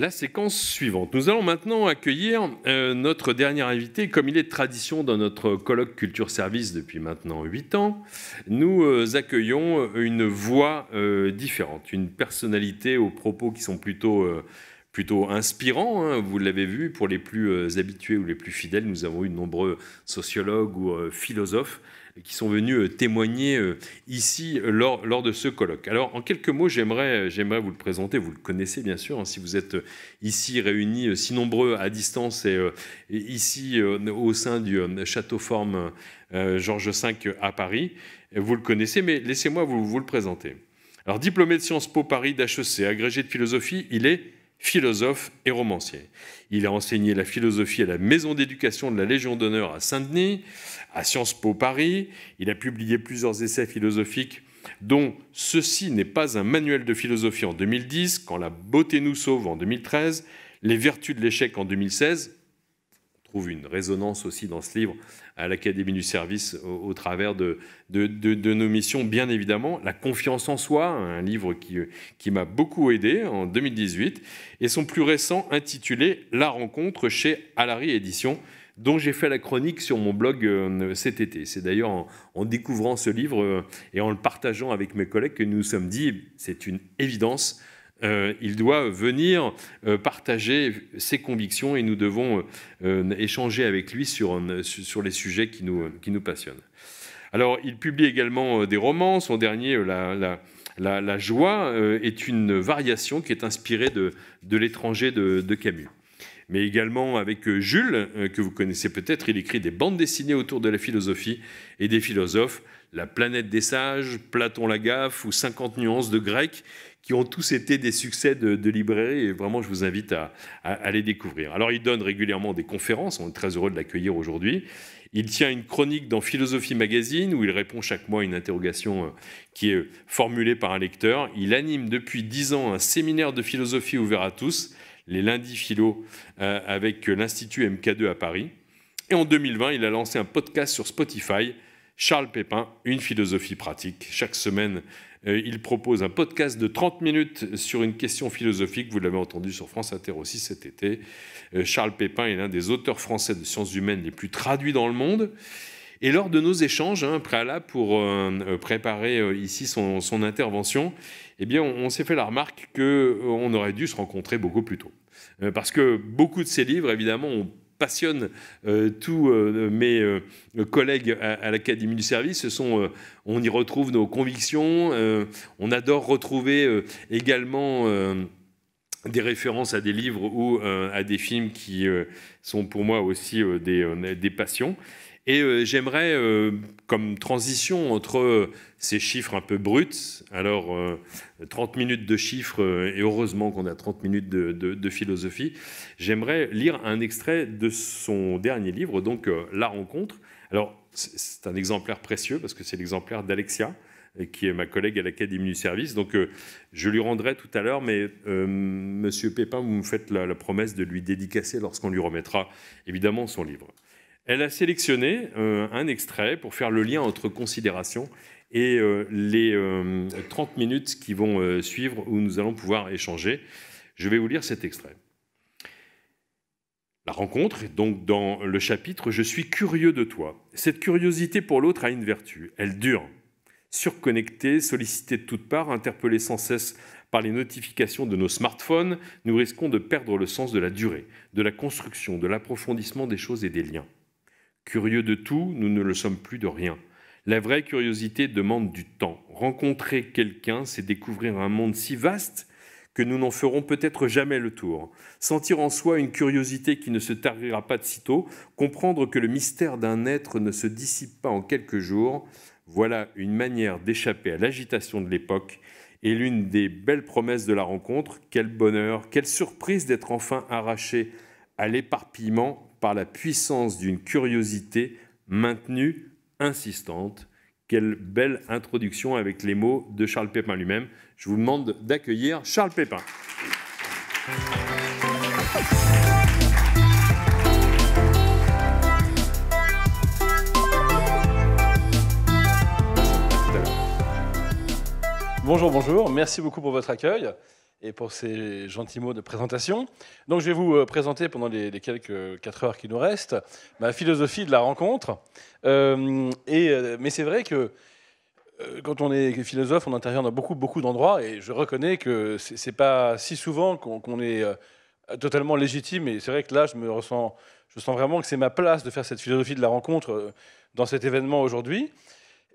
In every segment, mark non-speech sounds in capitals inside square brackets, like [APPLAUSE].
la séquence suivante. Nous allons maintenant accueillir euh, notre dernier invité. Comme il est tradition dans notre colloque Culture Service depuis maintenant huit ans, nous euh, accueillons euh, une voix différente, une personnalité aux propos qui sont plutôt, plutôt inspirants. Hein. vous l'avez vu, pour les plus habitués ou les plus fidèles, nous avons eu de nombreux sociologues ou philosophes qui sont venus euh, témoigner euh, ici euh, lors, de ce colloque. Alors, en quelques mots, j'aimerais, vous le présenter. Vous le connaissez bien sûr, hein, si vous êtes ici réunis, si nombreux à distance et, ici au sein du château Forme Georges V à Paris. Vous le connaissez, mais laissez-moi vous, vous le présenter. Alors, diplômé de Sciences Po Paris d'HEC, agrégé de philosophie, il est philosophe et romancier. Il a enseigné la philosophie à la Maison d'éducation de la Légion d'honneur à Saint-Denis, à Sciences Po Paris, il a publié plusieurs essais philosophiques dont Ceci n'est pas un manuel de philosophie en 2010, Quand la beauté nous sauve en 2013, Les vertus de l'échec en 2016. On trouve une résonance aussi dans ce livre à l'Académie du service au, travers de, nos missions, bien évidemment. La confiance en soi, un livre qui, qui m'a beaucoup aidé en 2018, et son plus récent intitulé La rencontre chez Alary Édition dont j'ai fait la chronique sur mon blog euh, cet été. C'est d'ailleurs en, découvrant ce livre euh, et en le partageant avec mes collègues que nous nous sommes dit, c'est une évidence, euh, il doit venir partager ses convictions et nous devons échanger avec lui sur, sur les sujets qui nous, qui nous passionnent. Alors, il publie également des romans. Son dernier, la, joie est une variation qui est inspirée de, l'étranger de, de Camus mais également avec euh, Jules, euh, que vous connaissez peut-être. Il écrit des bandes dessinées autour de la philosophie et des philosophes, La planète des sages, Platon la gaffe ou 50 nuances de grec, qui ont tous été des succès de, de librairie. Et vraiment, je vous invite à, à, les découvrir. Alors, il donne régulièrement des conférences. On est très heureux de l'accueillir aujourd'hui. Il tient une chronique dans Philosophie Magazine où il répond chaque mois à une interrogation euh, qui est formulée par un lecteur. Il anime depuis dix ans un séminaire de philosophie ouvert à tous les lundis philo euh, avec l'Institut MK2 à Paris. Et en 2020, il a lancé un podcast sur Spotify, Charles Pépin, une philosophie pratique. Chaque semaine, euh, il propose un podcast de 30 minutes sur une question philosophique. Vous l'avez entendu sur France Inter aussi cet été. Euh, Charles Pépin est l'un des auteurs français de sciences humaines les plus traduits dans le monde. Et lors de nos échanges hein, préalables pour préparer ici son, intervention, eh bien, on, on s'est fait la remarque qu'on aurait dû se rencontrer beaucoup plus tôt. Euh, parce que beaucoup de ces livres, évidemment, passionnent passionne euh, tous euh, mes collègues à, l'Académie du service. on y retrouve nos convictions. on adore retrouver également des références à des livres ou à des films qui sont pour moi aussi des passions. Et euh, j'aimerais, euh, comme transition entre euh, ces chiffres un peu bruts, alors 30 minutes de chiffres, et heureusement qu'on a 30 minutes de, philosophie, j'aimerais lire un extrait de son dernier livre, donc La rencontre. Alors, c'est un exemplaire précieux parce que c'est l'exemplaire d'Alexia, qui est ma collègue à l'Académie du service. Donc, je lui rendrai tout à l'heure, mais Monsieur Pépin, vous me faites la promesse de lui dédicacer lorsqu'on lui remettra évidemment son livre. Elle a sélectionné euh, un extrait pour faire le lien entre considération et euh, les 30 euh, minutes qui vont suivre où nous allons pouvoir échanger. Je vais vous lire cet extrait. La rencontre, donc dans le chapitre Je suis curieux de toi. Cette curiosité pour l'autre a une vertu, elle dure. Surconnectés, sollicités de toutes parts, interpellés sans cesse par les notifications de nos smartphones, nous risquons de perdre le sens de la durée, de la construction, de l'approfondissement des choses et des liens. Curieux de tout, nous ne le sommes plus de rien. La vraie curiosité demande du temps. Rencontrer quelqu'un, c'est découvrir un monde si vaste que nous n'en ferons peut-être jamais le tour. Sentir en soi une curiosité qui ne se tarira pas de sitôt, comprendre que le mystère d'un être ne se dissipe pas en quelques jours, voilà une manière d'échapper à l'agitation de l'époque et l'une des belles promesses de la rencontre. Quel bonheur, quelle surprise d'être enfin arraché à l'éparpillement par la puissance d'une curiosité maintenue, insistante. Quelle belle introduction avec les mots de Charles Pépin lui-même. Je vous demande d'accueillir Charles Pépin. Bonjour, bonjour, merci beaucoup pour votre accueil et pour ces gentils mots de présentation. Donc, je vais vous euh, présenter pendant les, quelques 4 euh, heures qui nous restent ma philosophie de la rencontre. Euh, et, mais c'est vrai que quand on est philosophe, on intervient dans beaucoup, beaucoup d'endroits, et je reconnais que ce n'est pas si souvent qu'on est totalement légitime, et c'est vrai que là, je me ressens, je sens vraiment que c'est ma place de faire cette philosophie de la rencontre dans cet événement aujourd'hui.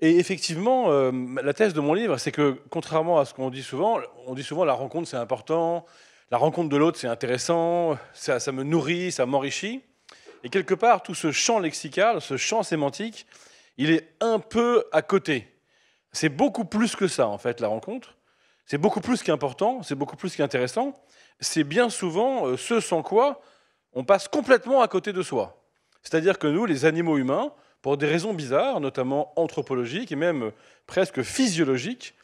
Et effectivement, euh, la thèse de mon livre, c'est que contrairement à ce qu'on dit souvent, on dit souvent la rencontre c'est important, la rencontre de l'autre c'est intéressant, ça, me nourrit, ça m'enrichit. Et quelque part, tout ce champ lexical, ce champ sémantique, il est un peu à côté. C'est beaucoup plus que ça en fait, la rencontre. C'est beaucoup plus qu'important, c'est beaucoup plus qu'intéressant. C'est bien souvent euh, ce sans quoi on passe complètement à côté de soi. C'est-à-dire que nous, les animaux humains, pour des raisons bizarres, notamment anthropologiques et même presque physiologiques,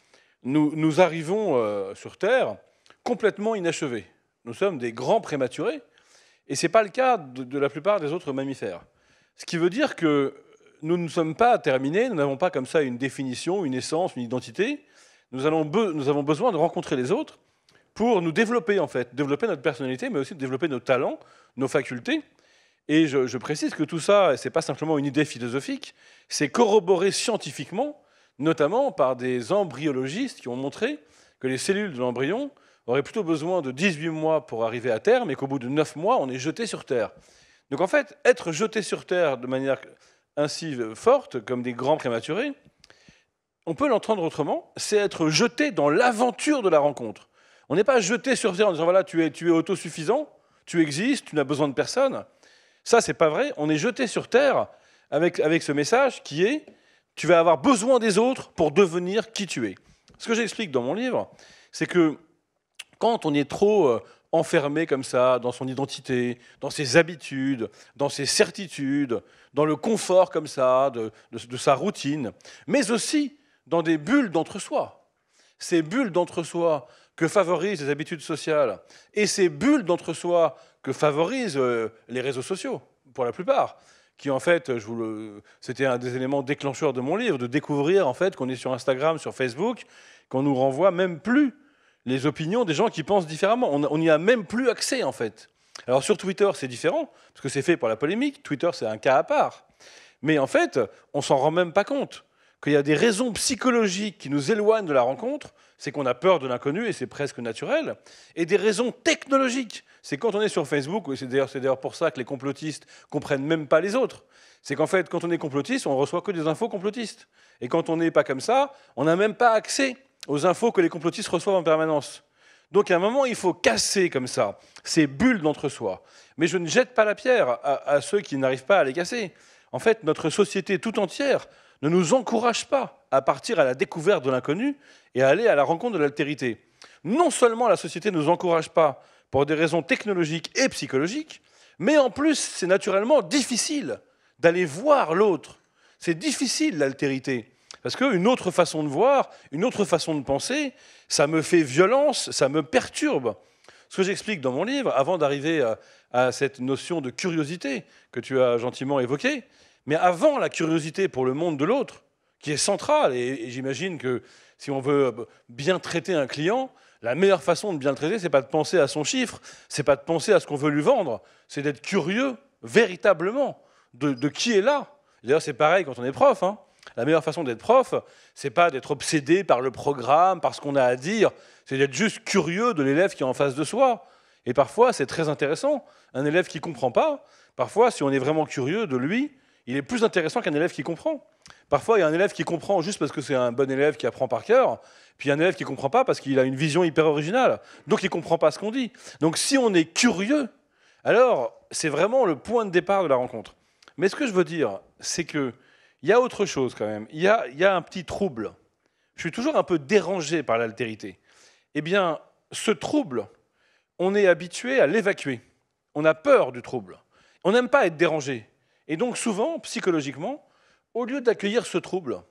nous, nous arrivons euh, sur Terre complètement inachevés. Nous sommes des grands prématurés, et ce n'est pas le cas de, la plupart des autres mammifères. Ce qui veut dire que nous ne sommes pas terminés, nous n'avons pas comme ça une définition, une essence, une identité. Nous, allons nous avons besoin de rencontrer les autres pour nous développer, en fait, développer notre personnalité, mais aussi développer nos talents, nos facultés. Et je, précise que tout ça, ce n'est pas simplement une idée philosophique, c'est corroboré scientifiquement, notamment par des embryologistes qui ont montré que les cellules de l'embryon auraient plutôt besoin de 18 mois pour arriver à Terre, mais qu'au bout de 9 mois, on est jeté sur Terre. Donc en fait, être jeté sur Terre de manière ainsi forte, comme des grands prématurés, on peut l'entendre autrement, c'est être jeté dans l'aventure de la rencontre. On n'est pas jeté sur Terre en disant voilà, tu es, tu es autosuffisant, tu existes, tu n'as besoin de personne. Ça, c'est pas vrai. On est jeté sur terre avec, avec ce message qui est tu vas avoir besoin des autres pour devenir qui tu es. Ce que j'explique dans mon livre, c'est que quand on est trop euh, enfermé comme ça dans son identité, dans ses habitudes, dans ses certitudes, dans le confort comme ça de sa routine, mais aussi dans des bulles d'entre-soi. Ces bulles d'entre-soi que favorisent les habitudes sociales et ces bulles d'entre-soi que favorisent euh, les réseaux sociaux, pour la plupart, qui en fait, je vous le... c'était un des éléments déclencheurs de mon livre, de découvrir en fait qu'on est sur Instagram, sur Facebook, qu'on nous renvoie même plus les opinions des gens qui pensent différemment. On n'y a même plus accès en fait. Alors sur Twitter, c'est différent, parce que c'est fait pour la polémique. Twitter, c'est un cas à part. Mais en fait, on s'en rend même pas compte qu'il y a des raisons psychologiques qui nous éloignent de la rencontre, c'est qu'on a peur de l'inconnu et c'est presque naturel, et des raisons technologiques. C'est quand on est sur Facebook, et c'est d'ailleurs pour ça que les complotistes comprennent même pas les autres. C'est qu'en fait, quand on est complotiste, on reçoit que des infos complotistes. Et quand on n'est pas comme ça, on n'a même pas accès aux infos que les complotistes reçoivent en permanence. Donc à un moment, il faut casser comme ça ces bulles d'entre-soi. Mais je ne jette pas la pierre à ceux qui n'arrivent pas à les casser. En fait, notre société tout entière ne nous encourage pas à partir à la découverte de l'inconnu et à aller à la rencontre de l'altérité. Non seulement la société ne nous encourage pas pour des raisons technologiques et psychologiques, mais en plus, c'est naturellement difficile d'aller voir l'autre. C'est difficile l'altérité. Parce qu'une autre façon de voir, une autre façon de penser, ça me fait violence, ça me perturbe. Ce que j'explique dans mon livre, avant d'arriver à, à, cette notion de curiosité que tu as gentiment évoquée, mais avant la curiosité pour le monde de l'autre, qui est centrale. Et, j'imagine que si on veut bien traiter un client, la meilleure façon de bien le traiter, c'est pas de penser à son chiffre, c'est pas de penser à ce qu'on veut lui vendre, c'est d'être curieux véritablement de, qui est là. D'ailleurs, c'est pareil quand on est prof. Hein. La meilleure façon d'être prof, c'est pas d'être obsédé par le programme, par ce qu'on a à dire, c'est d'être juste curieux de l'élève qui est en face de soi. Et parfois, c'est très intéressant. Un élève qui comprend pas, parfois, si on est vraiment curieux de lui, il est plus intéressant qu'un élève qui comprend. Parfois, il y a un élève qui comprend juste parce que c'est un bon élève qui apprend par cœur, puis il y a un élève qui ne comprend pas parce qu'il a une vision hyper originale, donc il ne comprend pas ce qu'on dit. Donc si on est curieux, alors c'est vraiment le point de départ de la rencontre. Mais ce que je veux dire, c'est que il y a autre chose quand même. Il y y a un petit trouble. Je suis toujours un peu dérangé par l'altérité. Eh bien, ce trouble, on est habitué à l'évacuer. On a peur du trouble. On n'aime pas être dérangé. Et donc souvent, psychologiquement, au lieu d'accueillir ce trouble,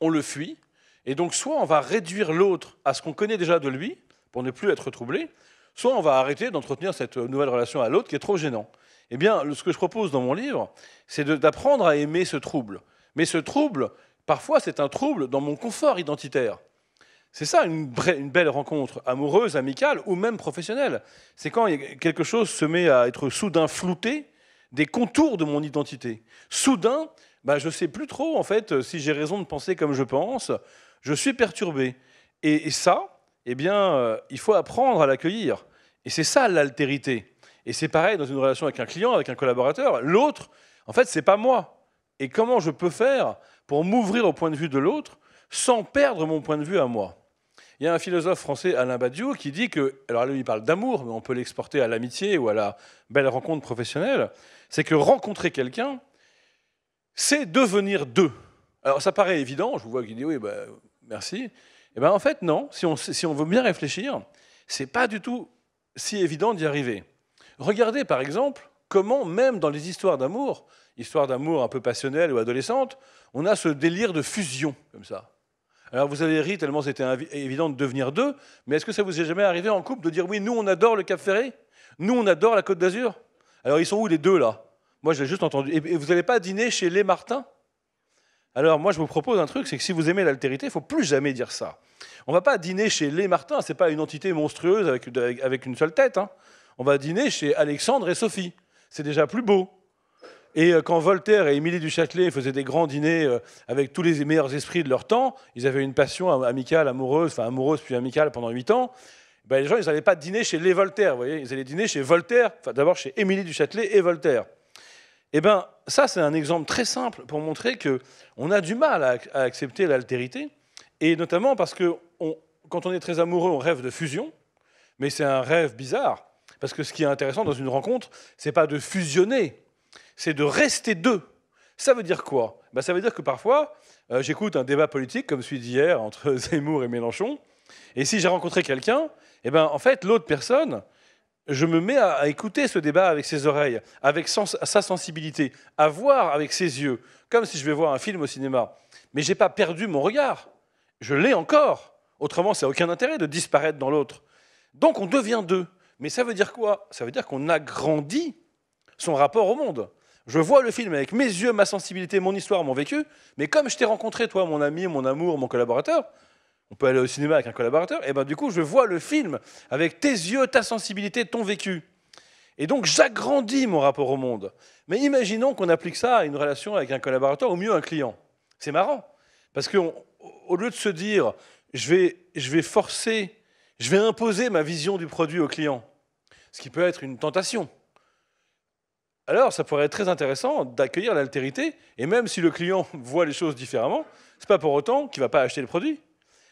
on le fuit. Et donc soit on va réduire l'autre à ce qu'on connaît déjà de lui, pour ne plus être troublé, soit on va arrêter d'entretenir cette nouvelle relation à l'autre qui est trop gênant. Eh bien, ce que je propose dans mon livre, c'est d'apprendre à aimer ce trouble. Mais ce trouble, parfois, c'est un trouble dans mon confort identitaire. C'est ça une, une, belle rencontre, amoureuse, amicale ou même professionnelle. C'est quand quelque chose se met à être soudain flouté des contours de mon identité. Soudain, bah, je ne sais plus trop, en fait, si j'ai raison de penser comme je pense. Je suis perturbé. Et, ça, eh bien, euh, il faut apprendre à l'accueillir. Et c'est ça l'altérité. Et c'est pareil dans une relation avec un client, avec un collaborateur. L'autre, en fait, ce n'est pas moi. Et comment je peux faire pour m'ouvrir au point de vue de l'autre sans perdre mon point de vue à moi Il y a un philosophe français, Alain Badiou, qui dit que, alors lui, il parle d'amour, mais on peut l'exporter à l'amitié ou à la belle rencontre professionnelle c'est que rencontrer quelqu'un, c'est devenir deux. Alors ça paraît évident, je vous vois qui dit oui, bah, merci. Eh bien en fait, non, si on, si on veut bien réfléchir, c'est pas du tout si évident d'y arriver. Regardez par exemple comment, même dans les histoires d'amour, histoires d'amour un peu passionnelles ou adolescentes, on a ce délire de fusion, comme ça. Alors vous avez ri tellement c'était évident de devenir deux, mais est-ce que ça vous est jamais arrivé en couple de dire oui, nous on adore le Cap Ferré, nous on adore la Côte d'Azur, alors ils sont où les deux là Moi j'ai juste entendu. Et vous n'allez pas dîner chez les Martin alors moi je vous propose un truc, c'est que si vous aimez l'altérité, il faut plus jamais dire ça. On va pas dîner chez les ce n'est pas une entité monstrueuse avec, avec une seule tête. Hein. On va dîner chez Alexandre et Sophie. C'est déjà plus beau. Et euh, quand Voltaire et Émilie du Châtelet faisaient des grands dîners euh, avec tous les meilleurs esprits de leur temps, ils avaient une passion amicale, amoureuse, enfin amoureuse puis amicale pendant huit ans ben, les gens, ils n'allaient pas dîner chez les Voltaire, voyez, ils allaient dîner chez Voltaire, d'abord chez Émilie du Châtelet et Voltaire. Eh bien, ça, c'est un exemple très simple pour montrer que on a du mal à, accepter l'altérité, et notamment parce que quand on est très amoureux, on rêve de fusion, mais c'est un rêve bizarre, parce que ce qui est intéressant dans une rencontre, c'est pas de fusionner, c'est de rester deux. Ça veut dire quoi ben, Ça veut dire que parfois, euh, j'écoute un débat politique comme celui d'hier entre [LAUGHS] Zemmour et Mélenchon, et si j'ai rencontré quelqu'un, eh ben, en fait, l'autre personne, je me mets à, écouter ce débat avec ses oreilles, avec sa sensibilité, à voir avec ses yeux, comme si je vais voir un film au cinéma. Mais je n'ai pas perdu mon regard. Je l'ai encore. Autrement, ça n'a aucun intérêt de disparaître dans l'autre. Donc on devient deux. Mais ça veut dire quoi Ça veut dire qu'on agrandit son rapport au monde. Je vois le film avec mes yeux, ma sensibilité, mon histoire, mon vécu, mais comme je t'ai rencontré, toi, mon ami, mon amour, mon collaborateur, on peut aller au cinéma avec un collaborateur, et eh ben du coup, je vois le film avec tes yeux, ta sensibilité, ton vécu. Et donc, j'agrandis mon rapport au monde. Mais imaginons qu'on applique ça à une relation avec un collaborateur, ou mieux un client. C'est marrant, parce qu'au lieu de se dire, je vais, je vais forcer, je vais imposer ma vision du produit au client, ce qui peut être une tentation. Alors, ça pourrait être très intéressant d'accueillir l'altérité, et même si le client [LAUGHS] voit les choses différemment, c'est pas pour autant qu'il va pas acheter le produit.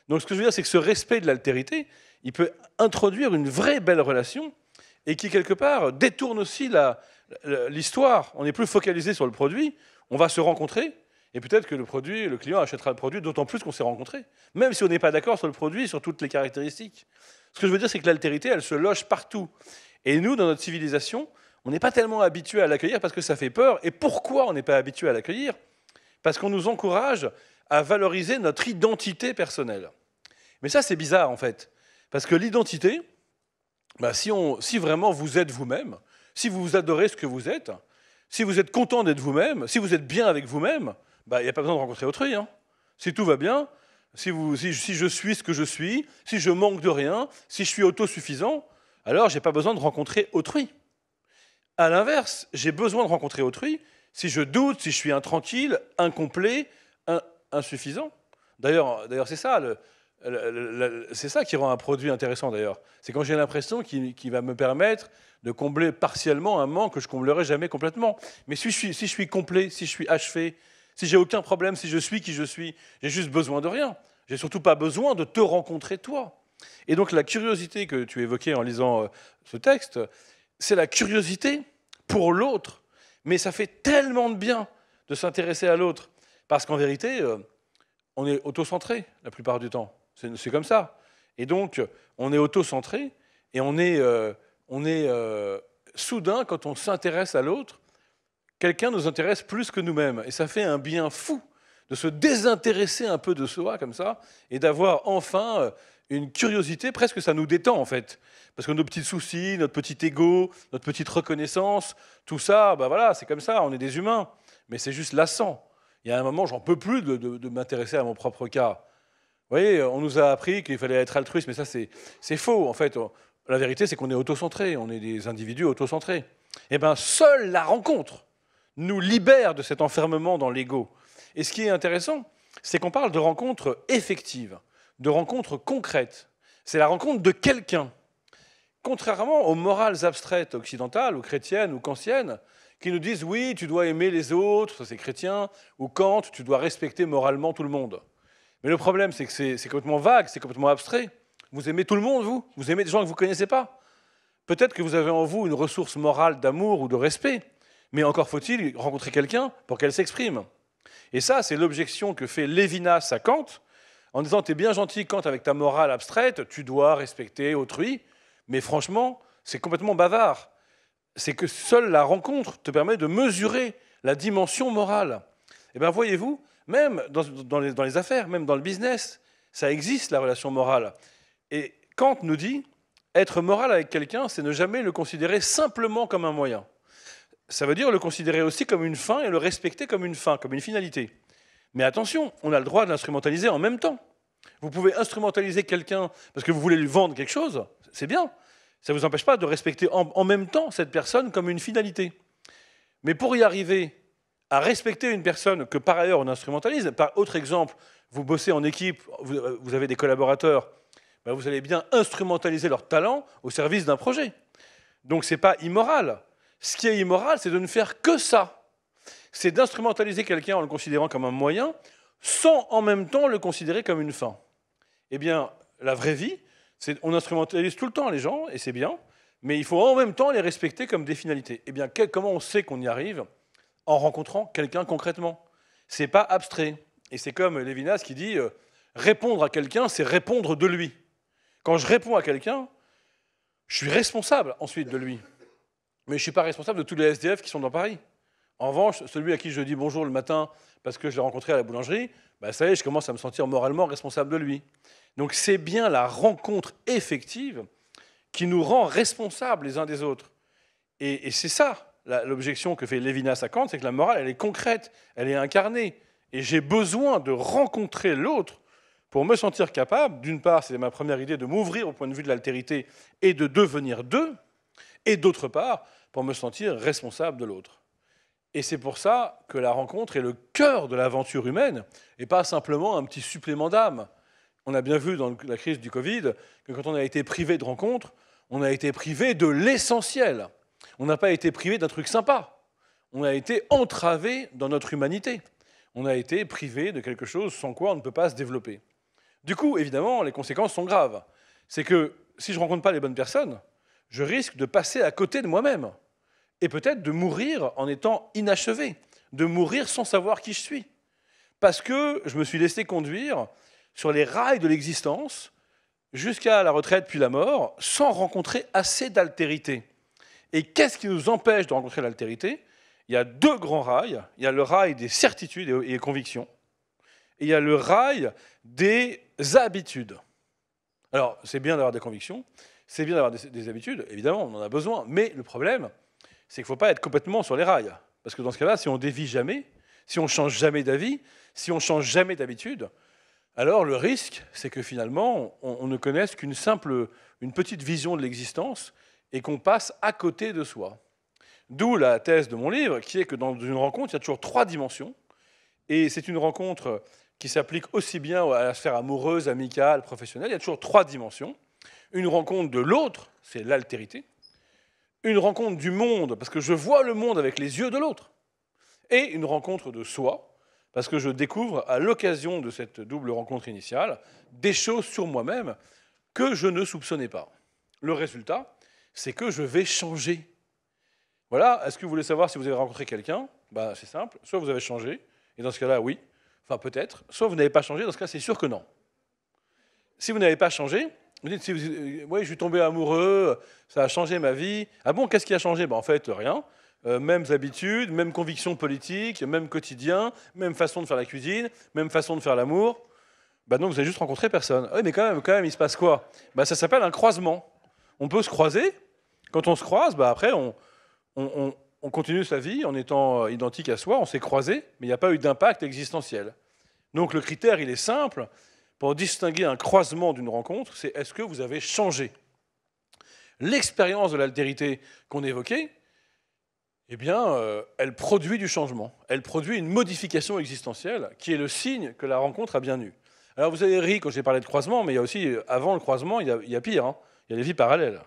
Donc ce que je veux dire, c'est que ce respect de l'altérité, il peut introduire une vraie belle relation et qui, quelque part, détourne aussi l'histoire. On n'est plus focalisé sur le produit, on va se rencontrer, et peut-être que le produit, le client achètera le produit, d'autant plus qu'on s'est rencontrés, même si on n'est pas d'accord sur le produit, sur toutes les caractéristiques. Ce que je veux dire, c'est que l'altérité, elle se loge partout. Et nous, dans notre civilisation, on n'est pas tellement habitué à l'accueillir parce que ça fait peur. Et pourquoi on n'est pas habitué à l'accueillir Parce qu'on nous encourage à valoriser notre identité personnelle. Mais ça, c'est bizarre, en fait. Parce que l'identité, bah, si, on, si vraiment vous êtes vous-même, si vous adorez ce que vous êtes, si vous êtes content d'être vous-même, si vous êtes bien avec vous-même, bah, il n'y a pas besoin de rencontrer autrui. Hein. Si tout va bien, si, vous, si, je suis ce que je suis, si je manque de rien, si je suis autosuffisant, alors je n'ai pas besoin de rencontrer autrui. À l'inverse, j'ai besoin de rencontrer autrui si je doute, si je suis intranquille, incomplet, insuffisant. D'ailleurs, c'est ça, qui rend un produit intéressant d'ailleurs. C'est quand j'ai l'impression qu'il, va me permettre de combler partiellement un manque que je comblerai jamais complètement. Mais si je suis, si je suis complet, si je suis achevé, si j'ai aucun problème, si je suis qui je suis, j'ai juste besoin de rien. J'ai surtout pas besoin de te rencontrer toi. Et donc la curiosité que tu évoquais en lisant euh, ce texte, c'est la curiosité pour l'autre. Mais ça fait tellement de bien de s'intéresser à l'autre. Parce qu'en vérité, euh, on est auto-centré la plupart du temps. C'est comme ça. Et donc, on est auto-centré et on est, euh, on est euh, soudain, quand on s'intéresse à l'autre, quelqu'un nous intéresse plus que nous-mêmes. Et ça fait un bien fou de se désintéresser un peu de soi comme ça et d'avoir enfin une curiosité, presque ça nous détend en fait. Parce que nos petits soucis, notre petit ego, notre petite reconnaissance, tout ça, bah voilà, c'est comme ça, on est des humains. Mais c'est juste lassant. Il y a un moment, j'en peux plus de, m'intéresser à mon propre cas. Vous voyez, on nous a appris qu'il fallait être altruiste, mais ça, c'est faux. En fait, la vérité, c'est qu'on est autocentré, on est des individus autocentrés. Eh bien, seule la rencontre nous libère de cet enfermement dans l'ego. Et ce qui est intéressant, c'est qu'on parle de rencontre effective, de rencontre concrète. C'est la rencontre de quelqu'un. Contrairement aux morales abstraites occidentales ou chrétiennes ou kantiennes, qui nous disent oui, tu dois aimer les autres, ça c'est chrétien, ou Kant, tu dois respecter moralement tout le monde. Mais le problème, c'est que c'est complètement vague, c'est complètement abstrait. Vous aimez tout le monde, vous Vous aimez des gens que vous ne connaissez pas Peut-être que vous avez en vous une ressource morale d'amour ou de respect, mais encore faut-il rencontrer quelqu'un pour qu'elle s'exprime. Et ça, c'est l'objection que fait Lévinas à Kant, en disant T'es bien gentil, Kant, avec ta morale abstraite, tu dois respecter autrui, mais franchement, c'est complètement bavard c'est que seule la rencontre te permet de mesurer la dimension morale. Eh bien, voyez-vous, même dans, les, les, affaires, même dans le business, ça existe la relation morale. Et Kant nous dit, être moral avec quelqu'un, c'est ne jamais le considérer simplement comme un moyen. Ça veut dire le considérer aussi comme une fin et le respecter comme une fin, comme une finalité. Mais attention, on a le droit de l'instrumentaliser en même temps. Vous pouvez instrumentaliser quelqu'un parce que vous voulez lui vendre quelque chose, c'est bien ça ne vous empêche pas de respecter en, même temps cette personne comme une finalité. Mais pour y arriver à respecter une personne que par ailleurs on instrumentalise, par autre exemple, vous bossez en équipe, vous, euh, avez des collaborateurs, ben, vous allez bien instrumentaliser leur talent au service d'un projet. Donc ce n'est pas immoral. Ce qui est immoral, c'est de ne faire que ça. C'est d'instrumentaliser quelqu'un en le considérant comme un moyen, sans en même temps le considérer comme une fin. Eh bien, la vraie vie, on instrumentalise tout le temps les gens, et c'est bien, mais il faut en même temps les respecter comme des finalités. Eh bien, comment on sait qu'on y arrive En rencontrant quelqu'un concrètement. C'est pas abstrait. Et c'est comme Lévinas qui dit euh, répondre à quelqu'un, c'est répondre de lui. Quand je réponds à quelqu'un, je suis responsable ensuite de lui. Mais je ne suis pas responsable de tous les SDF qui sont dans Paris. En revanche, celui à qui je dis bonjour le matin parce que je l'ai rencontré à la boulangerie, bah, ça y est, je commence à me sentir moralement responsable de lui. Donc c'est bien la rencontre effective qui nous rend responsables les uns des autres. Et, c'est ça l'objection que fait Lévinas à Kant, c'est que la morale, elle est concrète, elle est incarnée. Et j'ai besoin de rencontrer l'autre pour me sentir capable, d'une part, c'est ma première idée, de m'ouvrir au point de vue de l'altérité et de devenir deux, et d'autre part, pour me sentir responsable de l'autre. Et c'est pour ça que la rencontre est le cœur de l'aventure humaine et pas simplement un petit supplément d'âme. On a bien vu dans la crise du Covid que quand on a été privé de rencontres, on a été privé de l'essentiel. On n'a pas été privé d'un truc sympa. On a été entravé dans notre humanité. On a été privé de quelque chose sans quoi on ne peut pas se développer. Du coup, évidemment, les conséquences sont graves. C'est que si je ne rencontre pas les bonnes personnes, je risque de passer à côté de moi-même et peut-être de mourir en étant inachevé, de mourir sans savoir qui je suis. Parce que je me suis laissé conduire sur les rails de l'existence jusqu'à la retraite puis la mort sans rencontrer assez d'altérité. Et qu'est-ce qui nous empêche de rencontrer l'altérité Il y a deux grands rails. Il y a le rail des certitudes et des convictions, et il y a le rail des habitudes. Alors, c'est bien d'avoir des convictions, c'est bien d'avoir des, des habitudes, évidemment, on en a besoin, mais le problème, c'est qu'il ne faut pas être complètement sur les rails. Parce que dans ce cas-là, si on dévie jamais, si on change jamais d'avis, si on change jamais d'habitude, alors le risque, c'est que finalement, on, on ne connaisse qu'une simple, une petite vision de l'existence et qu'on passe à côté de soi. D'où la thèse de mon livre, qui est que dans une rencontre, il y a toujours trois dimensions. Et c'est une rencontre qui s'applique aussi bien à la sphère amoureuse, amicale, professionnelle. Il y a toujours trois dimensions. Une rencontre de l'autre, c'est l'altérité une rencontre du monde, parce que je vois le monde avec les yeux de l'autre, et une rencontre de soi, parce que je découvre, à l'occasion de cette double rencontre initiale, des choses sur moi-même que je ne soupçonnais pas. Le résultat, c'est que je vais changer. Voilà, est-ce que vous voulez savoir si vous avez rencontré quelqu'un bah, C'est simple, soit vous avez changé, et dans ce cas-là, oui, enfin peut-être, soit vous n'avez pas changé, dans ce cas, c'est sûr que non. Si vous n'avez pas changé, vous dites, euh, oui, je suis tombé amoureux, ça a changé ma vie. Ah bon, qu'est-ce qui a changé ben, En fait, rien. Euh, mêmes habitudes, mêmes convictions politiques, même quotidien, même façon de faire la cuisine, même façon de faire l'amour. Ben non, vous avez juste rencontré personne. Ah oui, mais quand même, quand même, il se passe quoi ben, Ça s'appelle un croisement. On peut se croiser. Quand on se croise, ben après, on, on continue sa vie en étant euh, identique à soi. On s'est croisé, mais il n'y a pas eu d'impact existentiel. Donc le critère, il est simple. Pour distinguer un croisement d'une rencontre, c'est est-ce que vous avez changé L'expérience de l'altérité qu'on évoquait, eh bien, euh, elle produit du changement, elle produit une modification existentielle qui est le signe que la rencontre a bien eu. Alors vous avez ri quand j'ai parlé de croisement, mais il y a aussi, euh, avant le croisement, il y a, pire, il y a des hein. vies parallèles.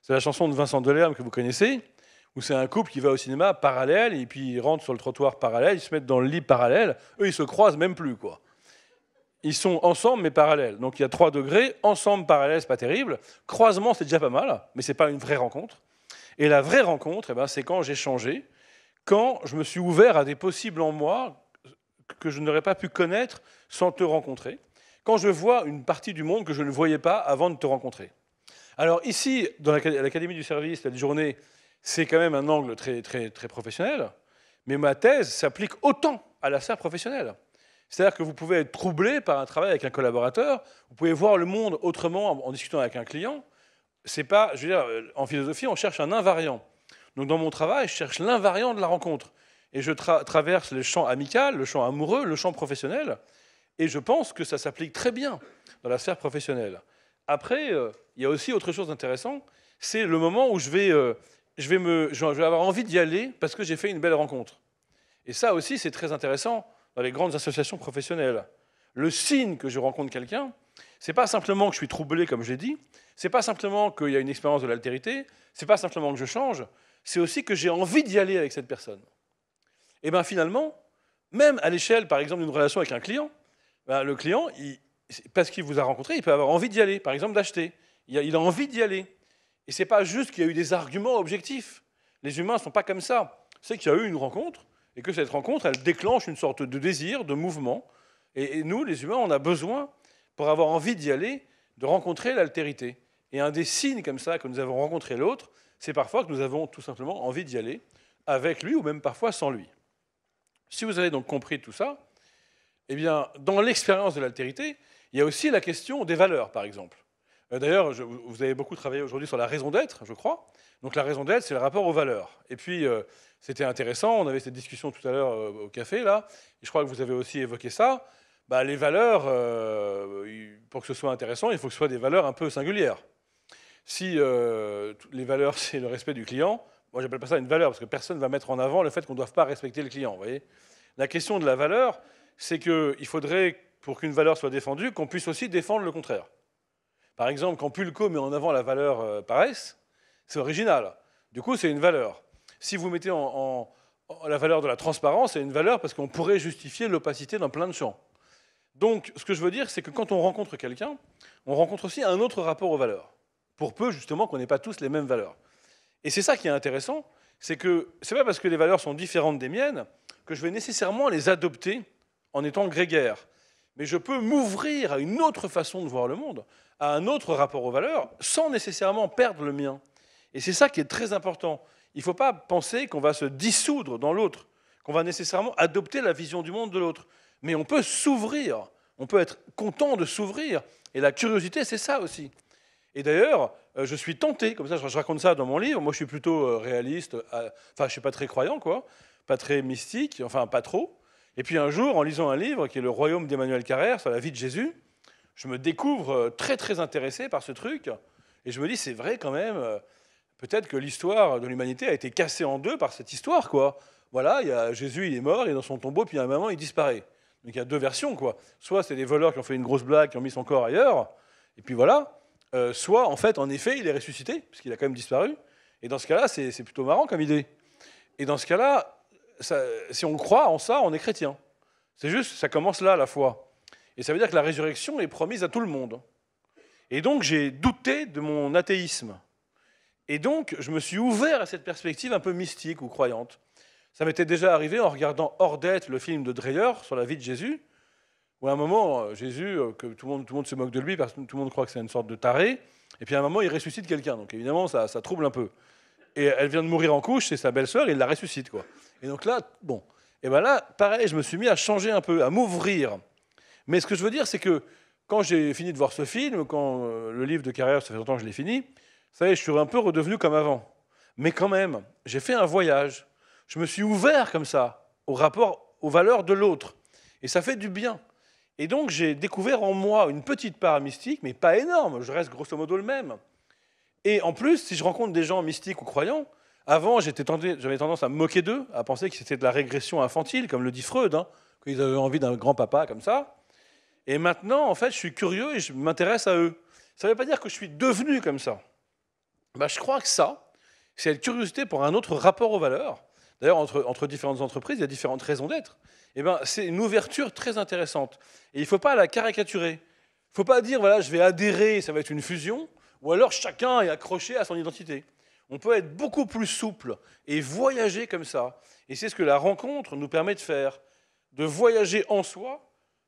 C'est la chanson de Vincent Delerme que vous connaissez, où c'est un couple qui va au cinéma parallèle, et puis ils rentrent sur le trottoir parallèle, ils se mettent dans le lit parallèle, eux ils se croisent même plus, quoi ils sont ensemble mais parallèles. Donc il y a trois degrés, ensemble parallèles, pas terrible. Croisement, c'est déjà pas mal, mais c'est pas une vraie rencontre. Et la vraie rencontre, eh ben, c'est quand j'ai changé, quand je me suis ouvert à des possibles en moi que je n'aurais pas pu connaître sans te rencontrer, quand je vois une partie du monde que je ne voyais pas avant de te rencontrer. Alors ici, dans l'Académie du service, la journée, c'est quand même un angle très, très, très professionnel, mais ma thèse s'applique autant à la sphère professionnelle. C'est-à-dire que vous pouvez être troublé par un travail avec un collaborateur, vous pouvez voir le monde autrement en, discutant avec un client. C'est pas, je veux dire, euh, en philosophie, on cherche un invariant. Donc dans mon travail, je cherche l'invariant de la rencontre. Et je traverse le champ amical, le champ amoureux, le champ professionnel. Et je pense que ça s'applique très bien dans la sphère professionnelle. Après, euh, il y a aussi autre chose d'intéressant, c'est le moment où je vais, euh, je vais, me, je vais avoir envie d'y aller parce que j'ai fait une belle rencontre. Et ça aussi, c'est très intéressant dans les grandes associations professionnelles. Le signe que je rencontre quelqu'un, c'est pas simplement que je suis troublé, comme j'ai dit, c'est pas simplement qu'il y a une expérience de l'altérité, c'est pas simplement que je change, c'est aussi que j'ai envie d'y aller avec cette personne. Et bien finalement, même à l'échelle, par exemple, d'une relation avec un client, ben, le client, il, parce qu'il vous a rencontré, il peut avoir envie d'y aller, par exemple d'acheter. Il, il a, envie d'y aller. Et c'est pas juste qu'il y a eu des arguments objectifs. Les humains ne sont pas comme ça. C'est qu'il y a eu une rencontre, et que cette rencontre, elle déclenche une sorte de désir, de mouvement. Et, nous, les humains, on a besoin, pour avoir envie d'y aller, de rencontrer l'altérité. Et un des signes comme ça que nous avons rencontré l'autre, c'est parfois que nous avons tout simplement envie d'y aller, avec lui ou même parfois sans lui. Si vous avez donc compris tout ça, eh bien, dans l'expérience de l'altérité, il y a aussi la question des valeurs, par exemple. Euh, d'ailleurs, vous avez beaucoup travaillé aujourd'hui sur la raison d'être, je crois. Donc la raison d'être, c'est le rapport aux valeurs. Et puis, euh, c'était intéressant. On avait cette discussion tout à l'heure euh, au café, là. Et je crois que vous avez aussi évoqué ça. Bah, les valeurs, euh, pour que ce soit intéressant, il faut que ce soit des valeurs un peu singulières. Si euh, les valeurs, [LAUGHS] c'est le respect du client, moi j'appelle pas ça une valeur, parce que personne ne va mettre en avant le fait qu'on ne doive pas respecter le client. Vous voyez la question de la valeur, c'est qu'il faudrait, pour qu'une valeur soit défendue, qu'on puisse aussi défendre le contraire. Par exemple, quand Pulco met en avant la valeur paresse, c'est original. Du coup, c'est une valeur si vous mettez en, la valeur de la transparence, c'est une valeur parce qu'on pourrait justifier l'opacité dans plein de champs. Donc, ce que je veux dire, c'est que quand on rencontre quelqu'un, on rencontre aussi un autre rapport aux valeurs, pour peu justement qu'on n'ait pas tous les mêmes valeurs. Et c'est ça qui est intéressant, c'est que c'est pas parce que les valeurs sont différentes des miennes que je vais nécessairement les adopter en étant grégaire. Mais je peux m'ouvrir à une autre façon de voir le monde, à un autre rapport aux valeurs, sans nécessairement perdre le mien. Et c'est ça qui est très important il ne faut pas penser qu'on va se dissoudre dans l'autre, qu'on va nécessairement adopter la vision du monde de l'autre. Mais on peut s'ouvrir, on peut être content de s'ouvrir. Et la curiosité, c'est ça aussi. Et d'ailleurs, euh, je suis tenté, comme ça je raconte ça dans mon livre, moi je suis plutôt euh, réaliste, euh, enfin je ne suis pas très croyant, quoi, pas très mystique, enfin pas trop. Et puis un jour, en lisant un livre qui est Le Royaume d'Emmanuel Carrère sur la vie de Jésus, je me découvre très très intéressé par ce truc, et je me dis c'est vrai quand même, peut-être que l'histoire de l'humanité a été cassée en deux par cette histoire, quoi. Voilà, il y a Jésus, il est mort, il est dans son tombeau, puis à un moment, il disparaît. Donc il y a deux versions, quoi. Soit c'est des voleurs qui ont fait une grosse blague, qui ont mis son corps ailleurs, et puis voilà. Euh, soit, en fait, en effet, il est ressuscité, puisqu'il a quand même disparu. Et dans ce cas-là, c'est plutôt marrant comme idée. Et dans ce cas-là, si on croit en ça, on est chrétien. C'est juste, ça commence là, la foi. Et ça veut dire que la résurrection est promise à tout le monde. Et donc, j'ai douté de mon athéisme. Et donc, je me suis ouvert à cette perspective un peu mystique ou croyante. Ça m'était déjà arrivé en regardant hors d'être le film de Dreyer sur la vie de Jésus, où à un moment, euh, Jésus, euh, que tout le monde, tout le monde se moque de lui parce que tout le monde croit que c'est une sorte de taré, et puis à un moment, il ressuscite quelqu'un. Donc évidemment, ça, trouble un peu. Et elle vient de mourir en couche, c'est sa belle-sœur, il la ressuscite. quoi. Et donc là, bon. Et bien là, pareil, je me suis mis à changer un peu, à m'ouvrir. Mais ce que je veux dire, c'est que quand j'ai fini de voir ce film, quand euh, le livre de Carrière, ça fait longtemps que je l'ai fini, vous savez, je suis un peu redevenu comme avant. Mais quand même, j'ai fait un voyage. Je me suis ouvert comme ça au rapport, aux valeurs de l'autre. Et ça fait du bien. Et donc j'ai découvert en moi une petite part mystique, mais pas énorme. Je reste grosso modo le même. Et en plus, si je rencontre des gens mystiques ou croyants, avant j'avais tendance à me moquer d'eux, à penser que c'était de la régression infantile, comme le dit Freud, hein, qu'ils avaient envie d'un grand papa comme ça. Et maintenant, en fait, je suis curieux et je m'intéresse à eux. Ça ne veut pas dire que je suis devenu comme ça. Bah, je crois que ça, c'est la curiosité pour un autre rapport aux valeurs. D'ailleurs, entre, différentes entreprises, il y a différentes raisons d'être. Eh ben, c'est une ouverture très intéressante. Et il ne faut pas la caricaturer. Il ne faut pas dire, voilà, je vais adhérer, ça va être une fusion, ou alors chacun est accroché à son identité. On peut être beaucoup plus souple et voyager comme ça. Et c'est ce que la rencontre nous permet de faire, de voyager en soi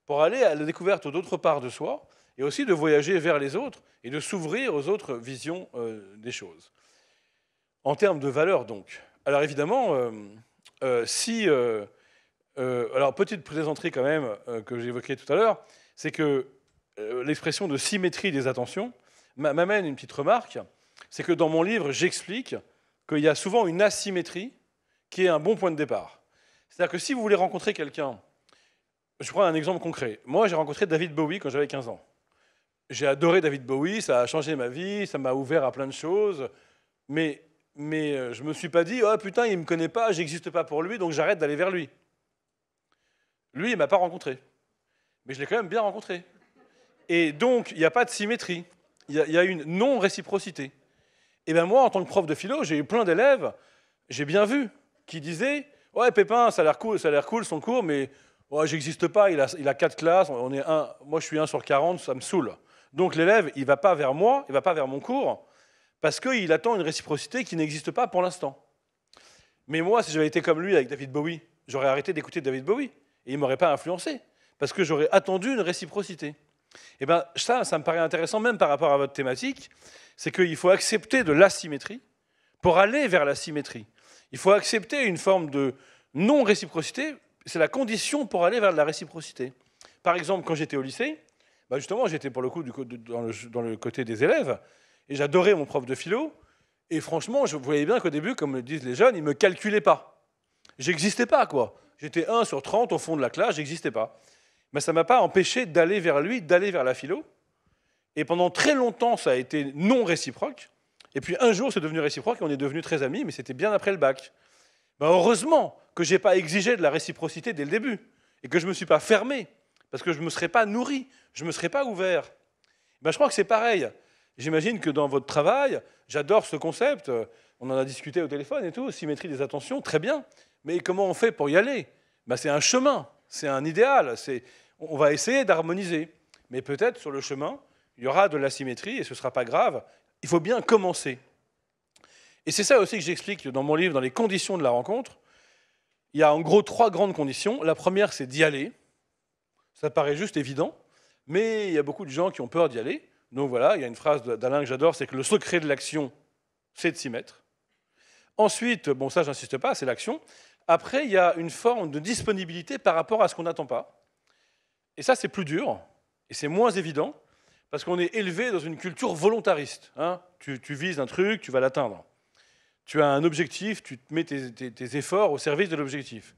pour aller à la découverte d'autre part de soi et aussi de voyager vers les autres et de s'ouvrir aux autres visions euh, des choses. En termes de valeur, donc. Alors évidemment, euh, euh, si... alors petite plaisanterie quand même que j'évoquais tout à l'heure, c'est que l'expression de symétrie des attentions m'amène une petite remarque, c'est que dans mon livre, j'explique qu'il y a souvent une asymétrie qui est un bon point de départ. C'est-à-dire que si vous voulez rencontrer quelqu'un, je prends un exemple concret. Moi, j'ai rencontré David Bowie quand j'avais 15 ans j'ai adoré David Bowie, ça a changé ma vie, ça m'a ouvert à plein de choses, mais, mais euh, je ne me suis pas dit, oh putain, il ne me connaît pas, j'existe pas pour lui, donc j'arrête d'aller vers lui. Lui, il ne m'a pas rencontré, mais je l'ai quand même bien rencontré. Et donc, il n'y a pas de symétrie, il y, a une non-réciprocité. Et bien moi, en tant que prof de philo, j'ai eu plein d'élèves, j'ai bien vu, qui disaient, ouais Pépin, ça a l'air cool, ça a l'air cool son cours, mais... Ouais, j'existe pas, il a, il a quatre classes, on est un, moi je suis un sur 40, ça me saoule. Donc l'élève, il ne va pas vers moi, il ne va pas vers mon cours, parce qu'il attend une réciprocité qui n'existe pas pour l'instant. Mais moi, si j'avais été comme lui avec David Bowie, j'aurais arrêté d'écouter David Bowie, et il ne m'aurait pas influencé, parce que j'aurais attendu une réciprocité. Et eh bien ça, ça me paraît intéressant même par rapport à votre thématique, c'est qu'il faut accepter de l'asymétrie pour aller vers la symétrie. Il faut accepter une forme de non-réciprocité, c'est la condition pour aller vers la réciprocité. Par exemple, quand j'étais au lycée, bah, justement, j'étais pour le coup dans, le, côté des élèves, et j'adorais mon prof de philo, et franchement, je voyais bien qu'au début, comme le disent les jeunes, il ne me calculait pas. J'existais pas, quoi. J'étais 1 sur 30 au fond de la classe, j'existais pas. Mais ça ne m'a pas empêché d'aller vers lui, d'aller vers la philo. Et pendant très longtemps, ça a été non réciproque. Et puis un jour, c'est devenu réciproque et on est devenus très amis, mais c'était bien après le bac. Bah, heureusement que je n'ai pas exigé de la réciprocité dès le début et que je ne me suis pas fermé parce que je ne me serais pas nourri, je ne me serais pas ouvert. Ben, je crois que c'est pareil. J'imagine que dans votre travail, j'adore ce concept, on en a discuté au téléphone et tout, symétrie des attentions, très bien, mais comment on fait pour y aller ben, C'est un chemin, c'est un idéal, on va essayer d'harmoniser, mais peut-être sur le chemin, il y aura de la symétrie et ce ne sera pas grave, il faut bien commencer. Et c'est ça aussi que j'explique dans mon livre, dans les conditions de la rencontre. Il y a en gros trois grandes conditions. La première, c'est d'y aller, ça paraît juste évident, mais il y a beaucoup de gens qui ont peur d'y aller. Donc voilà, il y a une phrase d'Alain que j'adore, c'est que le secret de l'action, c'est de s'y mettre. Ensuite, bon ça j'insiste pas, c'est l'action. Après, il y a une forme de disponibilité par rapport à ce qu'on n'attend pas. Et ça, c'est plus dur, et c'est moins évident, parce qu'on est élevé dans une culture volontariste. Hein. tu, vises un truc, tu vas l'atteindre. Tu as un objectif, tu mets tes, efforts au service de l'objectif.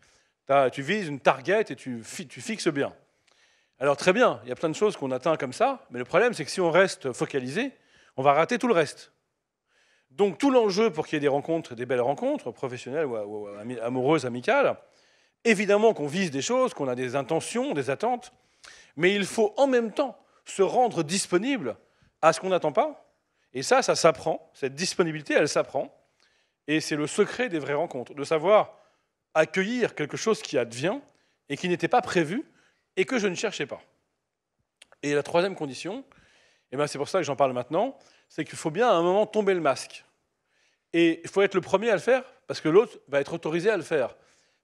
Tu vises une target et tu, tu fixes bien. Alors très bien, il y a plein de choses qu'on atteint comme ça, mais le problème c'est que si on reste focalisé, on va rater tout le reste. Donc tout l'enjeu pour qu'il y ait des rencontres, des belles rencontres, professionnelles ou amoureuses, amicales, évidemment qu'on vise des choses, qu'on a des intentions, des attentes, mais il faut en même temps se rendre disponible à ce qu'on n'attend pas. Et ça, ça s'apprend, cette disponibilité, elle s'apprend. Et c'est le secret des vraies rencontres, de savoir accueillir quelque chose qui advient et qui n'était pas prévu, et que je ne cherchais pas. Et la troisième condition, et eh ben, c'est pour ça que j'en parle maintenant, c'est qu'il faut bien à un moment tomber le masque. Et il faut être le premier à le faire, parce que l'autre va être autorisé à le faire.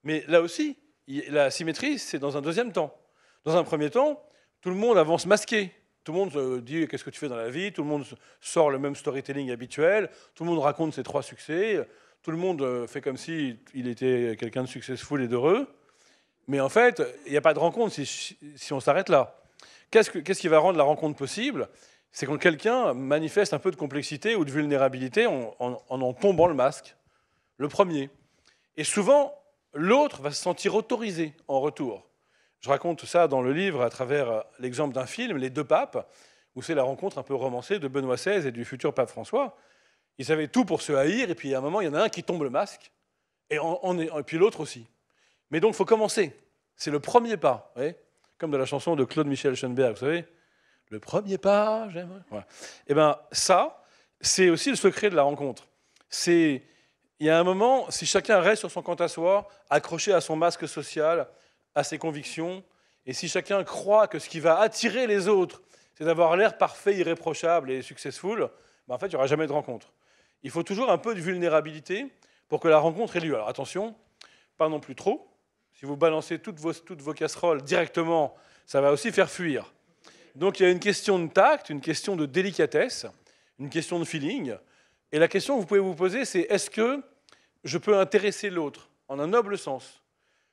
Mais là aussi, la symétrie, c'est dans un deuxième temps. Dans un premier temps, tout le monde avance masqué. Tout le monde euh, dit qu'est-ce que tu fais dans la vie, tout le monde sort le même storytelling habituel, tout le monde raconte ses trois succès, tout le monde euh, fait comme s'il était quelqu'un de successful et d'heureux. Mais en fait, il n'y a pas de rencontre si, on s'arrête là. Qu'est-ce, qui va rendre la rencontre possible C'est quand quelqu'un manifeste un peu de complexité ou de vulnérabilité en en, tombant le masque, le premier. Et souvent, l'autre va se sentir autorisé en retour. Je raconte ça dans le livre à travers euh, l'exemple d'un film, Les deux papes, où c'est la rencontre un peu romancée de Benoît XVI et du futur pape François. Ils avaient tout pour se haïr, et puis à un moment, il y en a un qui tombe le masque, et puis l'autre aussi. Mais donc, il faut commencer. C'est le premier pas. Comme de la chanson de Claude Michel Schoenberg, vous savez Le premier pas, j'aime. Et eh bien, ça, c'est aussi le secret de la rencontre. C'est. Il y a un moment, si chacun reste sur son compte à soi, accroché à son masque social, à ses convictions, et si chacun croit que ce qui va attirer les autres, c'est d'avoir l'air parfait, irréprochable et successful, ben en fait, il n'y aura jamais de rencontre. Il faut toujours un peu de vulnérabilité pour que la rencontre ait lieu. Alors attention, pas non plus trop, si vous balancez toutes vos, casseroles directement, ça va aussi faire fuir. Donc il y a une question de tact, une question de délicatesse, une question de feeling. Et la question que vous pouvez vous poser, c'est est-ce que je peux intéresser l'autre en un noble sens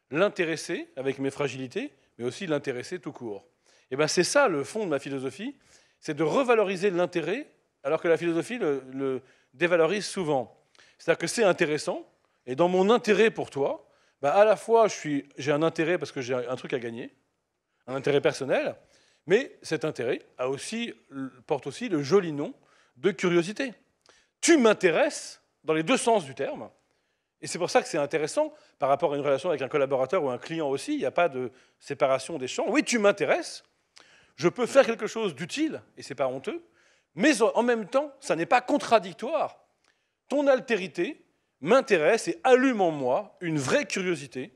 L'intéresser avec mes fragilités, mais aussi l'intéresser tout court. Et eh bien c'est ça le fond de ma philosophie, c'est de revaloriser l'intérêt, alors que la philosophie le, le dévalorise souvent. C'est-à-dire que c'est intéressant, et dans mon intérêt pour toi, bah, à la fois j'ai un intérêt parce que j'ai un truc à gagner, un intérêt personnel, mais cet intérêt a aussi, porte aussi le joli nom de curiosité. Tu m'intéresses dans les deux sens du terme, et c'est pour ça que c'est intéressant par rapport à une relation avec un collaborateur ou un client aussi, il n'y a pas de séparation des champs. Oui, tu m'intéresses, je peux faire quelque chose d'utile, et c'est pas honteux, mais en même temps, ça n'est pas contradictoire. Ton altérité m'intéresse et allume en moi une vraie curiosité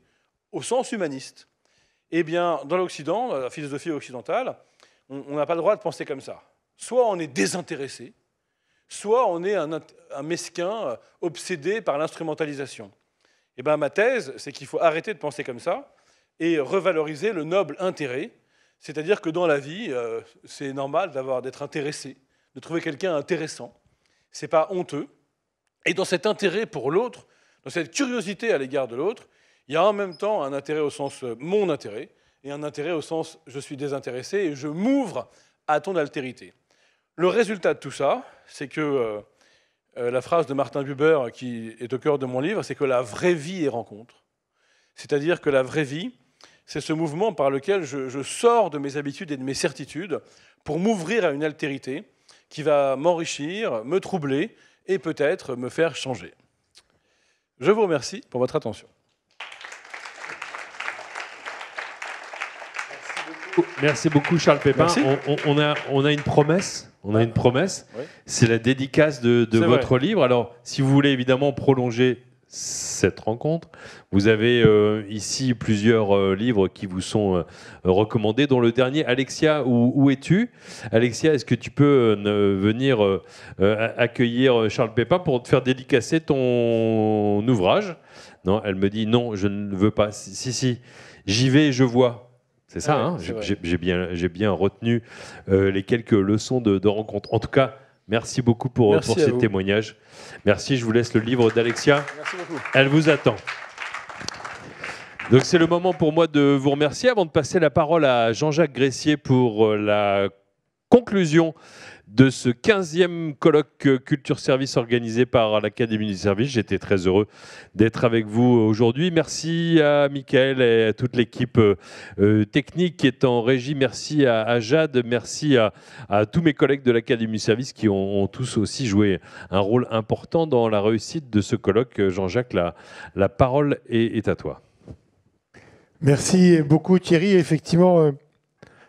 au sens humaniste. Eh bien, dans l'Occident, la philosophie occidentale, on n'a pas le droit de penser comme ça. Soit on est désintéressé, soit on est un, mesquin euh, obsédé par l'instrumentalisation. Eh bien, ma thèse, c'est qu'il faut arrêter de penser comme ça et revaloriser le noble intérêt. C'est-à-dire que dans la vie, euh, c'est normal d'avoir d'être intéressé, de trouver quelqu'un intéressant. Ce n'est pas honteux. Et dans cet intérêt pour l'autre, dans cette curiosité à l'égard de l'autre, il y a en même temps un intérêt au sens euh, mon intérêt et un intérêt au sens je suis désintéressé et je m'ouvre à ton altérité. Le résultat de tout ça, c'est que euh, euh, la phrase de Martin Buber qui est au cœur de mon livre, c'est que la vraie vie est rencontre. C'est-à-dire que la vraie vie, c'est ce mouvement par lequel je sors de mes habitudes et de mes certitudes pour m'ouvrir à une altérité qui va m'enrichir, me troubler, et peut-être me faire changer. Je vous remercie pour votre attention. Merci beaucoup Charles Pépin. On, a, on, a, une promesse. On a une promesse. C'est la dédicace de, votre livre. Alors, si vous voulez évidemment prolonger cette rencontre. Vous avez euh, ici plusieurs euh, livres qui vous sont euh, recommandés, dont le dernier, Alexia, où, es-tu Alexia, est-ce que tu peux venir accueillir Charles Pépin pour te faire dédicacer ton ouvrage Non, elle me dit non, je ne veux pas. Si, si, j'y vais, je vois. C'est ça, hein j'ai bien, retenu les quelques leçons de rencontre. En tout cas, Merci beaucoup pour, ces témoignages. Merci, je vous laisse le livre d'Alexia. Elle vous attend. Donc c'est le moment pour moi de vous remercier avant de passer la parole à Jean-Jacques Gressier pour euh, la conclusion de ce 15e colloque Culture Service organisé par l'Académie du Service. J'étais très heureux d'être avec vous aujourd'hui. Merci à Michael et à toute l'équipe euh, euh, technique qui est en régie. Merci à, Jade, merci à, tous mes collègues de l'Académie du Service qui ont, tous aussi joué un rôle important dans la réussite de ce colloque. Jean-Jacques, la, parole est, est à toi. Merci beaucoup Thierry. Effectivement, euh,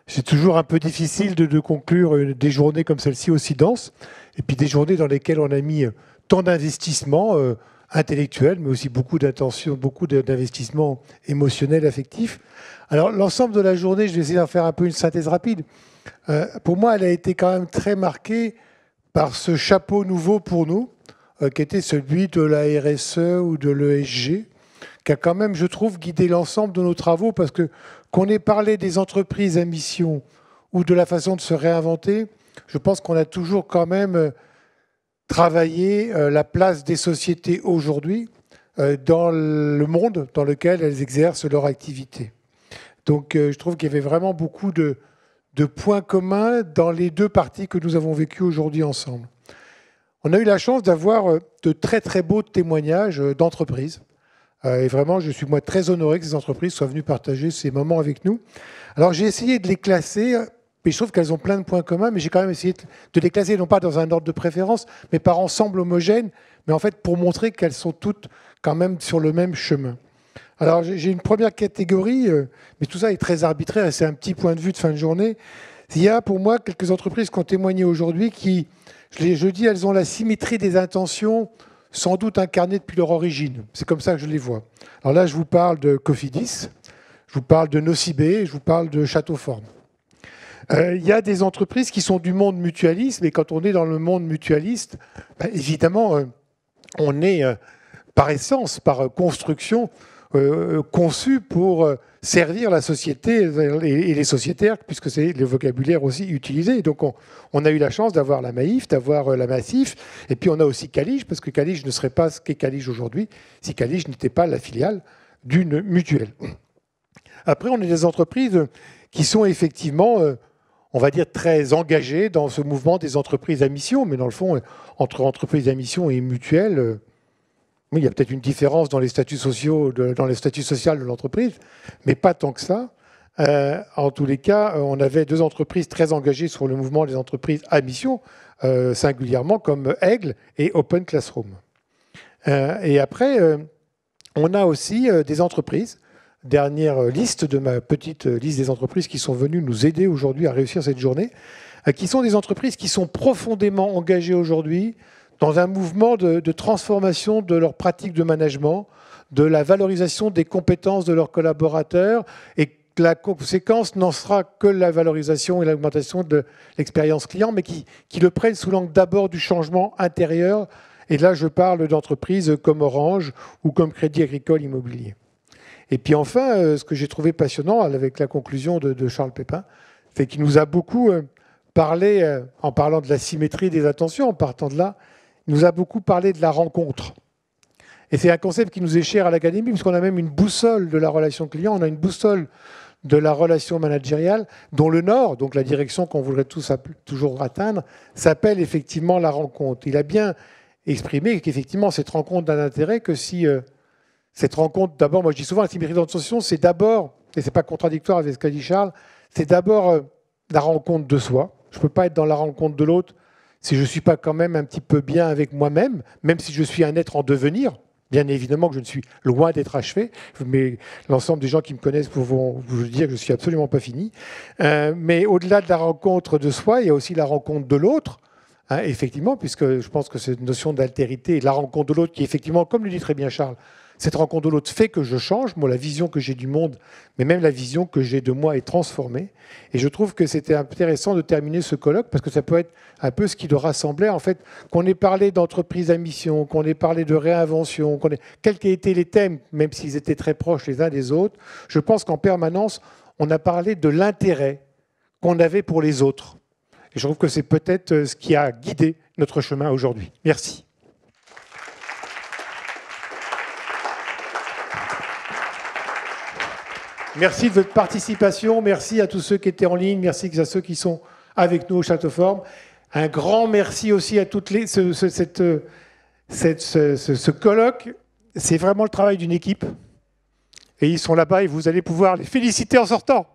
c'est toujours un peu difficile de, conclure euh, des journées comme celle-ci aussi denses, et puis des journées dans lesquelles on a mis euh, tant d'investissements euh, intellectuels, mais aussi beaucoup d'attention, beaucoup d'investissements émotionnels, affectif. Alors l'ensemble de la journée, je vais essayer d'en faire un peu une synthèse rapide. pour moi, elle a été quand même très marquée par ce chapeau nouveau pour nous, qui était celui de la RSE ou de l'ESG, qui a quand même, je trouve, guidé l'ensemble de nos travaux, parce que qu'on ait parlé des entreprises à mission ou de la façon de se réinventer, je pense qu'on a toujours quand même euh, travaillé euh, la place des sociétés aujourd'hui euh, dans le monde dans lequel elles exercent leur activité. Donc je trouve qu'il y avait vraiment beaucoup de, de points communs dans les deux parties que nous avons vécues aujourd'hui ensemble. On a eu la chance d'avoir de très très beaux témoignages d'entreprises euh, et vraiment, je suis moi très honoré que ces entreprises soient venues partager ces moments avec nous. Alors j'ai essayé de les classer euh, mais je trouve qu'elles ont plein de points communs, mais j'ai quand même essayé de les classer, non pas dans un ordre de préférence, mais par ensemble homogène, mais en fait pour montrer qu'elles sont toutes quand même sur le même chemin. Alors j'ai une première catégorie, euh, mais tout ça est très arbitraire c'est un petit point de vue de fin de journée. Il y a pour moi quelques entreprises qui ont témoigné aujourd'hui qui, je les dis, elles ont la symétrie des intentions sans doute incarnés depuis leur origine. C'est comme ça que je les vois. Alors là, je vous parle de Cofidis, je vous parle de Nocibé, je vous parle de Châteauforme. Euh, il y a des entreprises qui sont du monde mutualiste, mais quand on est dans le monde mutualiste, ben, évidemment, euh, on est euh, par essence, par construction, euh, conçu pour euh, servir la société et les sociétaires, puisque c'est le vocabulaire aussi utilisé. Donc on, a eu la chance d'avoir la Maïf, d'avoir euh, la Massif, et puis on a aussi Calige, parce que Calige ne serait pas ce qu'est Calige aujourd'hui si Calige n'était pas la filiale d'une mutuelle. Après, on a des entreprises qui sont effectivement, on va dire, très engagées dans ce mouvement des entreprises à mission, mais dans le fond, entre entreprises à mission et mutuelles, oui, il y a peut-être une différence dans les statuts sociaux, de, dans les statuts sociaux de l'entreprise, mais pas tant que ça. Euh, en tous les cas, euh, on avait deux entreprises très engagées sur le mouvement des entreprises à mission, euh, singulièrement comme Aigle et Open Classroom. et après, on a aussi des entreprises, dernière liste de ma petite liste des entreprises qui sont venues nous aider aujourd'hui à réussir cette journée, qui sont des entreprises qui sont profondément engagées aujourd'hui dans un mouvement de, transformation de leurs pratiques de management, de la valorisation des compétences de leurs collaborateurs et la conséquence n'en sera que la valorisation et l'augmentation de l'expérience client, mais qui, le prennent sous l'angle d'abord du changement intérieur. Et là, je parle d'entreprises comme Orange ou comme Crédit Agricole Immobilier. Et puis enfin, euh, ce que j'ai trouvé passionnant avec la conclusion de, de Charles Pépin, c'est qu'il nous a beaucoup euh, parlé, euh, en parlant de la symétrie des attentions, en partant de là, nous a beaucoup parlé de la rencontre. Et c'est un concept qui nous est cher à l'Académie, puisqu'on a même une boussole de la relation client, on a une boussole de la relation managériale, dont le nord, donc la direction qu'on voudrait tous toujours atteindre, s'appelle effectivement la rencontre. Il a bien exprimé qu'effectivement cette rencontre d'un intérêt que si euh, cette rencontre, d'abord, moi je dis souvent, la solution, c'est d'abord, et c'est pas contradictoire avec ce qu'a dit Charles, c'est d'abord euh, la rencontre de soi. Je ne peux pas être dans la rencontre de l'autre si je ne suis pas quand même un petit peu bien avec moi-même, même si je suis un être en devenir, bien évidemment que je ne suis loin d'être achevé, mais l'ensemble des gens qui me connaissent pourront vous dire que je suis absolument pas fini. Euh, mais au-delà de la rencontre de soi, il y a aussi la rencontre de l'autre. Hein, effectivement, puisque je pense que cette notion d'altérité, la rencontre de l'autre, qui effectivement, comme le dit très bien Charles, cette rencontre de l'autre fait que je change. Moi, la vision que j'ai du monde, mais même la vision que j'ai de moi est transformée. Et je trouve que c'était intéressant de terminer ce colloque parce que ça peut être un peu ce qui le rassemblait. En fait, qu'on ait parlé d'entreprise à mission, qu'on ait parlé de réinvention, qu'on quels qu'aient été les thèmes, même s'ils étaient très proches les uns des autres, je pense qu'en permanence, on a parlé de l'intérêt qu'on avait pour les autres. Et je trouve que c'est peut-être euh, ce qui a guidé notre chemin aujourd'hui. Merci. Merci de votre participation. Merci à tous ceux qui étaient en ligne. Merci à ceux qui sont avec nous au Château Forme. Un grand merci aussi à toutes les, ce, ce euh, colloque. C'est vraiment le travail d'une équipe. Et ils sont là-bas et vous allez pouvoir les féliciter en sortant.